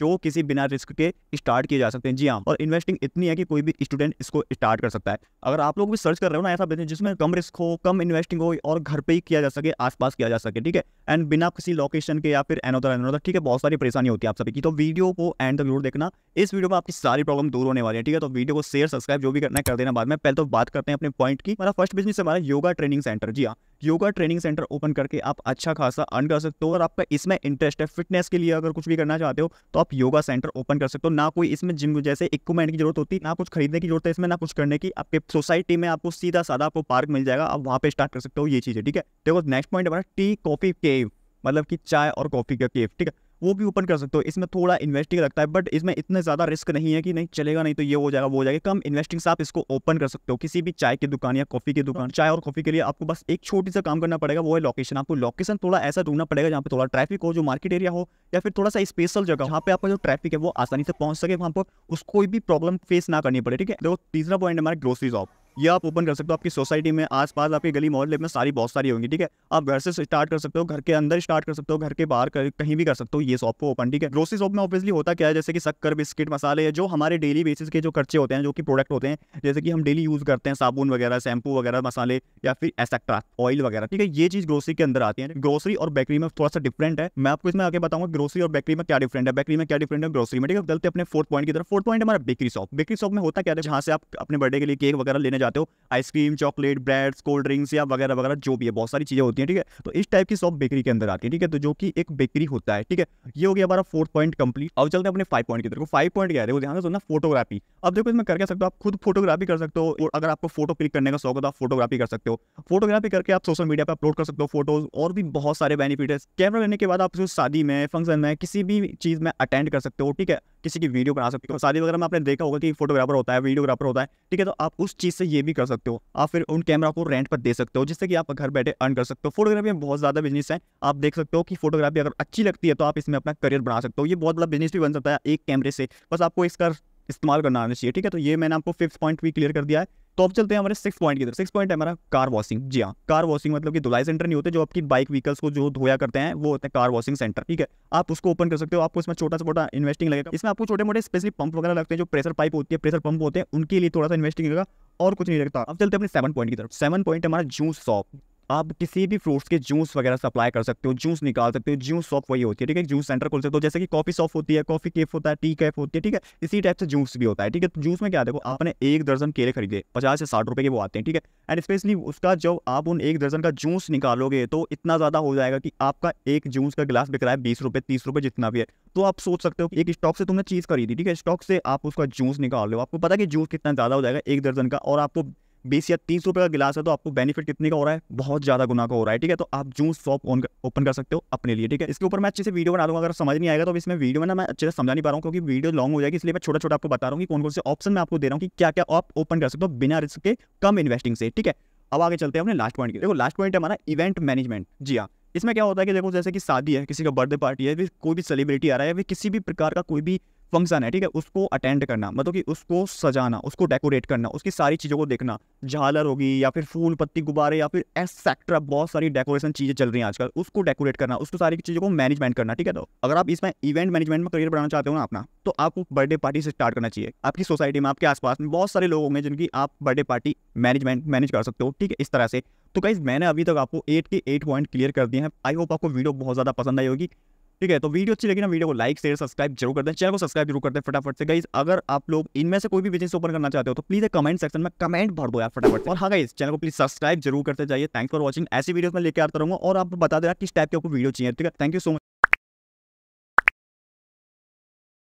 जो किसी बिना रिस्क के स्टार्ट किए जा सकते हैं जी हाँ और इन्वेस्टिंग इतनी है कि कोई भी स्टूडेंट इसको स्टार्ट कर सकता है अगर आप लोग भी सर्च कर रहे हो ना ऐसा बिजनेस जिसमें कम रिस्क हो कम इन्वेस्टिंग हो और घर पे ही किया जा सके आसपास किया जा सके ठीक है एंड बिना किसी लोकेशन के या फिर एनोदर एनोदर ठीक है बहुत सारी परेशानी होती है आप सभी की तो वीडियो को एंड तक जरूर देखना इस वीडियो में आपकी सारी प्रॉब्लम दूर होने वाली है ठीक है तो वीडियो को शेयर सब्सक्राइब जो भी करना कर देना बाद में पहले तो बात करते हैं अपने पॉइंट की मेरा फर्स्ट बिजनेस हमारा योगा ट्रेनिंग सेंटर जी हाँ योगा ट्रेनिंग सेंटर ओपन करके आप अच्छा खासा अर्न कर सकते हो और आपका इसमें इंटरेस्ट है फिटनेस के लिए अगर कुछ भी करना चाहते हो तो आप योगा सेंटर ओपन कर सकते हो ना कोई इसमें जिम जैसे इक्विपमेंट की जरूरत होती ना कुछ खरीदने की जरूरत है इसमें ना कुछ करने की आपके सोसाइटी में आपको सीधा साधा आपको पार्क मिल जाएगा आप वहाँ पर स्टार्ट कर सकते हो ये चीज़ है ठीक है देखो नेक्स्ट पॉइंट हमारा टी कॉफी केव मतलब कि चाय और कॉफी का केव ठीक है वो भी ओपन कर सकते हो इसमें थोड़ा इन्वेस्टिंग लगता है बट इसमें इतना ज़्यादा रिस्क नहीं है कि नहीं चलेगा नहीं तो ये हो जाएगा वो हो जाएगा कम इन्वेस्टिंग से आप इसको ओपन कर सकते हो किसी भी चाय की दुकान या कॉफ़ी की दुकान चाय और कॉफ़ी के लिए आपको बस एक छोटी सा काम करना पड़ेगा वो है लोकेशन आपको लोकेशन थोड़ा ऐसा ढूंढना पड़ेगा जहाँ पर थोड़ा ट्रैफिक हो जो मार्केट एरिया हो या फिर थोड़ा सा स्पेशल जगह जहाँ पे आपका जो ट्रैफिक है वो आसानी से पहुँच सके वहाँ पर उसको कोई भी प्रॉब्लम फेस ना करनी पड़े ठीक है देखो तीसरा पॉइंट हमारे ग्रोसरी शॉप ये आप ओपन कर सकते हो आपकी सोसाइटी में आसपास आपके गली मोहल्ले में सारी बहुत सारी होंगी ठीक है आप घर से स्टार्ट कर सकते हो घर के अंदर स्टार्ट कर सकते हो घर के बाहर कहीं भी कर सकते हो ये शॉप को ओपन ठीक है ग्रोसरी शॉप में ऑब्वियसली होता क्या है जैसे कि शक्कर बिस्किट मसाले जो हमारे डेली बेसिस के जो खर्चे होते हैं जो कि प्रोडक्ट होते हैं जैसे कि हम डेली यूज करते हैं साबुन वगैरह शैम्पू वगैरह मसाले या फिर एसेक्ट्रा ऑयल वगैरह ठीक है ये चीज ग्रोसरी के अंदर आती है ग्रोसरी और बेकरी में थोड़ा सा डिफरेंट है मैं आपको इसमें आगे बताऊंगा ग्रोसरी और बेकरी में क्या डिफरेंट है बेकरी में क्या डिफरेंट है ग्रोसरी में ठीक है चलते अपने फोर्थ पॉइंट की तरफ फोर्थ पॉइंट हमारा बेकरी शॉप बेकरी शॉप में होता क्या है जहां से आप अपने बर्थडे के लिए केक वगैरह लेने जाते हो ice cream chocolate breads cold drinks या वगैरह वगैरह जो भी है बहुत सारी चीज़ें होती हैं ठीक है तो इस टाइप की शॉप बेकरी के अंदर आती है ठीक है तो जो कि एक बेकरी होता है ठीक है ये हो गया हमारा फोर्थ पॉइंट कंप्लीट अब चलते हैं अपने फाइव पॉइंट की तरफ फाइव पॉइंट क्या है ध्यान से सुनना फोटोग्राफी अब देखो इसमें कर सकते हो आप खुद फोटोग्राफी कर सकते हो और अगर आपको फोटो क्लिक करने का शौक हो तो आप फोटोग्राफी कर सकते हो फोटोग्राफी करके आप सोशल मीडिया पर अपलोड कर सकते हो फोटोज और भी बहुत सारे बेनिफिट है कैमरा लेने के बाद आप शादी में फंक्शन में किसी भी चीज़ में अटेंड कर सकते हो ठीक है किसी की वीडियो बना सकते हो शादी वगैरह में आपने देखा होगा कि फोटोग्राफर होता है वीडियोग्राफर होता है ठीक है तो आप उस चीज़ से ये भी कर सकते हो आप फिर उन कैमरा को रेंट पर दे सकते हो जिससे कि आप घर बैठे अर्न कर सकते हो फोटोग्राफी में बहुत ज़्यादा बिजनेस है आप देख सकते हो कि फोटोग्राफी अगर अच्छी लगती है तो आप इसमें अपना करियर बना सकते हो ये बहुत बड़ा बिजनेस भी बन सकता है एक कैमरे से बस आपको इसका इस्तेमाल करना आना चाहिए ठीक है तो ये मैंने आपको फिफ्थ पॉइंट भी क्लियर कर दिया है तो अब चलते हैं हमारे सिक्स पॉइंट की तरफ सिक्स पॉइंट है हमारा कार वॉशिंग जी हाँ कार वॉशिंग मतलब कि धुलाई सेंटर नहीं होते जो आपकी बाइक व्हीकल्स को जो धोया करते हैं वो होते हैं कार वॉशिंग सेंटर ठीक है आप उसको ओपन कर सकते हो आपको इसमें छोटा छोटा इन्वेस्टिंग लगेगा इसमें आपको छोटे मोटे स्पेशली पंप वगैरह लगते हैं जो प्रेशर पाइप होती है प्रेशर पंप होते हैं उनके लिए थोड़ा सा इन्वेस्टिंग लगेगा और कुछ नहीं लगता अब चलते हैं अपने सेवन पॉइंट की तरफ सेवन पॉइंट हमारा जूस शॉप आप किसी भी फ्रूट्स के जूस वगैरह सप्लाई कर सकते हो जूस निकाल सकते हो जूस शॉप वही होती है ठीक है जूस सेंटर खोल सकते हो जैसे कि कॉफी शॉप होती है कॉफी केफ होता है टी कैफ होती है ठीक है इसी टाइप से जूस भी होता है ठीक है तो जूस में क्या देखो आपने एक दर्जन केले खरीदे पचास से साठ रुपए के वो आते हैं ठीक है एंड स्पेशली उसका जब आप उन एक दर्जन का जूस निकालोगे तो इतना ज़्यादा हो जाएगा कि आपका एक जूस का गिलास बिक रहा है बीस रुपए तीस रुपए जितना भी है तो आप सोच सकते हो कि एक स्टॉक से तुमने चीज़ खरीदी ठीक है स्टॉक से आप उसका जूस निकाल लो आपको पता कि जूस कितना ज़्यादा हो जाएगा एक दर्जन का और आपको बीस या तीस रुपये का गिलास है तो आपको बेनिफिट कितने का हो रहा है बहुत ज़्यादा गुना का हो रहा है ठीक है तो आप जूस शॉप ओपन कर सकते हो अपने लिए ठीक है इसके ऊपर मैं अच्छे से वीडियो बना दूंगा अगर समझ नहीं आएगा तो इसमें वीडियो में ना मैं अच्छे से समझा नहीं पा रहा हूँ क्योंकि वीडियो लॉन्ग हो जाएगी इसलिए मैं छोटा छोटा आपको बता रहा हूँ कि कौन कौन से ऑप्शन मैं आपको दे रहा हूँ कि क्या क्या आप ओपन कर सकते हो बिना रिस्क के कम इन्वेस्टिंग से ठीक है अब आगे चलते हैं अपने लास्ट पॉइंट की देखो लास्ट पॉइंट है हमारा इवेंट मैनेजमेंट जी हाँ इसमें क्या होता है कि देखो जैसे कि शादी है किसी का बर्थडे पार्टी है कोई भी सेलिब्रिटी आ रहा है किसी भी प्रकार का कोई भी फंक्शन है ठीक है उसको अटेंड करना मतलब कि उसको सजाना उसको डेकोरेट करना उसकी सारी चीज़ों को देखना झालर होगी या फिर फूल पत्ती गुब्बारे या फिर एक्सेट्रा बहुत सारी डेकोरेशन चीज़ें चल रही हैं आजकल उसको डेकोरेट करना उसको सारी चीज़ों को मैनेजमेंट करना ठीक है तो अगर आप इसमें इवेंट मैनेजमेंट में करियर बनाना चाहते हो ना अपना तो आपको बर्थडे पार्टी से स्टार्ट करना चाहिए आपकी सोसाइटी में आपके आसपास में बहुत सारे लोग होंगे जिनकी आप बर्थडे पार्टी मैनेजमेंट मैनेज कर सकते हो ठीक है इस तरह से तो कहीं मैंने अभी तक आपको एट के एट पॉइंट क्लियर कर दिए हैं आई होप आपको वीडियो बहुत ज़्यादा पसंद आई होगी ठीक है तो वीडियो अच्छी लगी ना वीडियो को लाइक शेयर सब्सक्राइब जरूर कर दें चैनल को सब्सक्राइब जरूर कर दें फटाफट से गाइज अगर आप लोग इनमें से कोई भी बिजनेस ओपन करना चाहते हो तो प्लीज कमेंट सेक्शन में कमेंट भर दो यार फटाफट और हाँ गाइज चैनल को प्लीज सब्सक्राइब जरूर करते जाइए थैंक्स फॉर वॉचिंग ऐसी वीडियो में लेकर आता रहूँगा और आप बता देना किस टाइप की आपको वीडियो चाहिए ठीक है थैंक यू सो मच